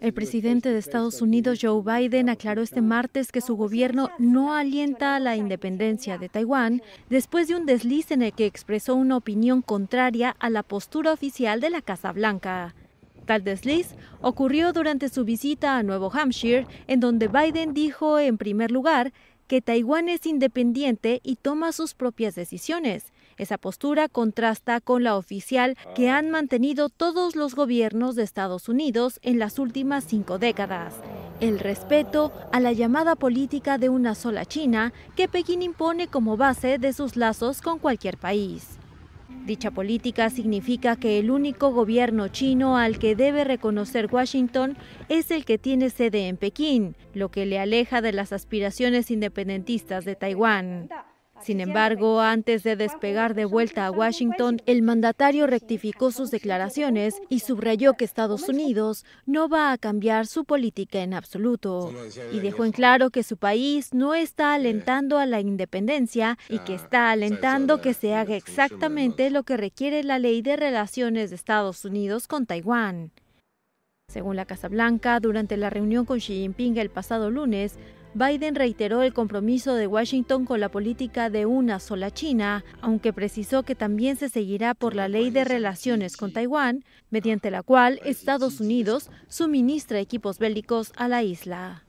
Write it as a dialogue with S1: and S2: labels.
S1: El presidente de Estados Unidos, Joe Biden, aclaró este martes que su gobierno no alienta la independencia de Taiwán después de un desliz en el que expresó una opinión contraria a la postura oficial de la Casa Blanca. Tal desliz ocurrió durante su visita a Nuevo Hampshire, en donde Biden dijo, en primer lugar, que Taiwán es independiente y toma sus propias decisiones, esa postura contrasta con la oficial que ah. han mantenido todos los gobiernos de Estados Unidos en las últimas cinco décadas, el respeto a la llamada política de una sola China que Pekín impone como base de sus lazos con cualquier país. Dicha política significa que el único gobierno chino al que debe reconocer Washington es el que tiene sede en Pekín, lo que le aleja de las aspiraciones independentistas de Taiwán. Sin embargo, antes de despegar de vuelta a Washington, el mandatario rectificó sus declaraciones y subrayó que Estados Unidos no va a cambiar su política en absoluto. Y dejó en claro que su país no está alentando a la independencia ah, y que está alentando que se haga exactamente lo que requiere la ley de relaciones de Estados Unidos con Taiwán. Según la Casa Blanca, durante la reunión con Xi Jinping el pasado lunes, Biden reiteró el compromiso de Washington con la política de una sola China, aunque precisó que también se seguirá por la ley de relaciones con Taiwán, mediante la cual Estados Unidos suministra equipos bélicos a la isla.